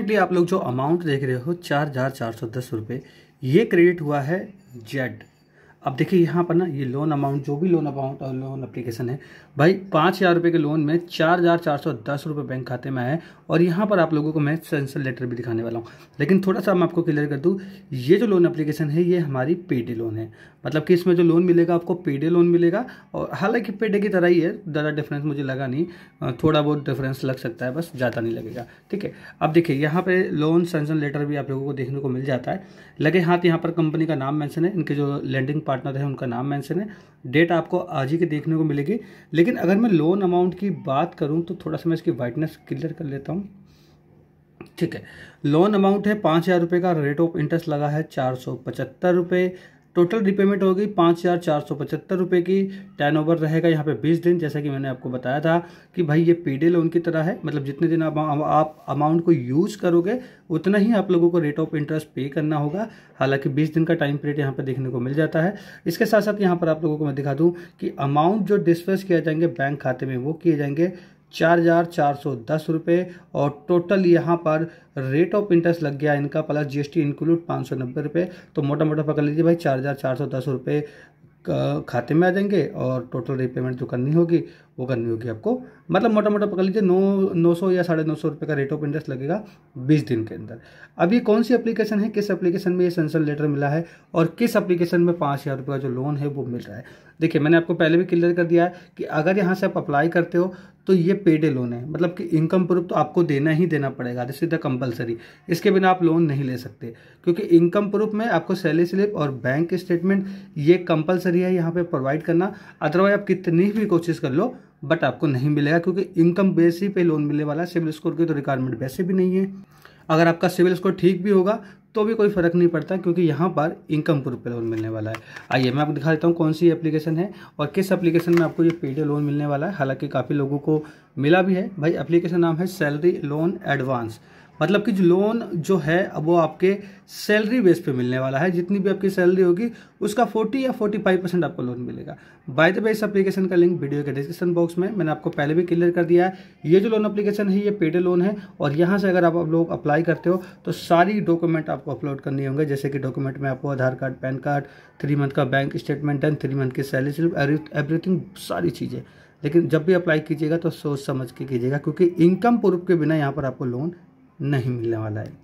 directly आप लोग जो अमाउंट देख रहे हो चार हज़ार चार सौ दस रुपये ये क्रेडिट हुआ है जेड अब देखिए यहाँ पर ना ये लोन अमाउंट जो भी लोन अमाउंट और लोन अप्लीकेशन है भाई पाँच हज़ार रुपये के लोन में चार हज़ार चार सौ दस रुपये बैंक खाते में आए और यहाँ पर आप लोगों को मैं सेंसर लेटर भी दिखाने वाला हूँ लेकिन थोड़ा सा मैं आपको क्लियर कर दूँ ये जो लोन अप्लीकेशन है ये हमारी पेडे लोन है मतलब कि इसमें जो लोन मिलेगा आपको पेडे लोन मिलेगा और हालांकि पेडे की तरह ही है ज़्यादा डिफरेंस मुझे लगा नहीं थोड़ा बहुत डिफरेंस लग सकता है बस ज़्यादा नहीं लगेगा ठीक है अब देखिए यहाँ पर लोन सेंसन लेटर भी आप लोगों को देखने को मिल जाता है लगे हाथ यहाँ पर कंपनी का नाम मैंसन है इनके जो लैंडिंग पार्ट पार्टनर है उनका नाम मेंशन है डेट आपको आज ही के देखने को मिलेगी लेकिन अगर मैं लोन अमाउंट की बात करूँ तो थोड़ा सा मैं इसकी वाइटनेस क्लियर कर लेता हूँ ठीक है लोन अमाउंट है पाँच हज़ार रुपये का रेट ऑफ इंटरेस्ट लगा है चार सौ पचहत्तर रुपये टोटल रिपेमेंट होगी पाँच हज़ार चार सौ पचहत्तर रुपये की टर्न ओवर रहेगा यहाँ पे बीस दिन जैसा कि मैंने आपको बताया था कि भाई ये पीडे लोन की तरह है मतलब जितने दिन आप आप अमाउंट को यूज़ करोगे उतना ही आप लोगों को रेट ऑफ इंटरेस्ट पे करना होगा हालांकि बीस दिन का टाइम पीरियड यहाँ पर देखने को मिल जाता है इसके साथ साथ यहाँ पर आप लोगों को मैं दिखा दूँ कि अमाउंट जो डिस्पर्स किया जाएंगे बैंक खाते में वो किए जाएंगे चार हज़ार चार सौ दस रुपये और टोटल यहाँ पर रेट ऑफ इंटरेस्ट लग गया इनका प्लस जीएसटी इंक्लूड पाँच सौ नब्बे रुपये तो मोटा मोटा पकड़ लीजिए भाई चार हज़ार चार सौ दस रुपये खाते में आ जाएंगे और टोटल रिपेमेंट जो करनी होगी वो करनी होगी आपको मतलब मोटा मोटा पकड़ लीजिए नौ नौ सौ या साढ़े नौ सौ रुपये का रेट ऑफ इंटरेस्ट लगेगा बीस दिन के अंदर अब ये कौन सी एप्लीकेशन है किस एप्लीकेशन में ये सेंसन लेटर मिला है और किस एप्लीकेशन में पाँच हज़ार रुपये का जो लोन है वो मिल रहा है देखिए मैंने आपको पहले भी क्लियर कर दिया है कि अगर यहाँ से आप अप्लाई करते हो तो ये पेडे लोन है मतलब कि इनकम प्रूफ तो आपको देना ही देना पड़ेगा दिस इज द कंपलसरी इसके बिना आप लोन नहीं ले सकते क्योंकि इनकम प्रूफ में आपको सैलरी स्लिप और बैंक स्टेटमेंट ये कंपलसरी है यहाँ पे प्रोवाइड करना अदरवाइज आप कितनी भी कोशिश कर लो बट आपको नहीं मिलेगा क्योंकि इनकम बेस ही पे लोन मिलने वाला है सिविल स्कोर की तो रिक्वायरमेंट वैसे भी नहीं है अगर आपका सिविल स्कोर ठीक भी होगा तो भी कोई फ़र्क नहीं पड़ता क्योंकि यहाँ पर इनकम प्रूफ पे लोन मिलने वाला है आइए मैं आपको दिखा देता हूँ कौन सी एप्लीकेशन है और किस एप्लीकेशन में आपको ये पे लोन मिलने वाला है हालांकि काफ़ी लोगों को मिला भी है भाई एप्लीकेशन नाम है सैलरी लोन एडवांस मतलब कि जो लोन जो है अब वो आपके सैलरी बेस पे मिलने वाला है जितनी भी आपकी सैलरी होगी उसका 40 या 45 परसेंट आपको लोन मिलेगा बाय द वे इस एप्लीकेशन का लिंक वीडियो के डिस्क्रिप्शन बॉक्स में मैंने आपको पहले भी क्लियर कर दिया है ये जो लोन एप्लीकेशन है ये पेड लोन है और यहाँ से अगर आप लोग अप्लाई करते हो तो सारी डॉक्यूमेंट आपको अपलोड करनी होंगे जैसे कि डॉक्यूमेंट में आपको Aadhaar card PAN card three month का bank statement and three month की सैलरी स्लिप एवरीथिंग सारी चीज़ें लेकिन जब भी अप्लाई कीजिएगा तो सोच समझ के कीजिएगा क्योंकि इनकम प्रूफ के बिना यहाँ पर आपको लोन नहीं मिलने वाला है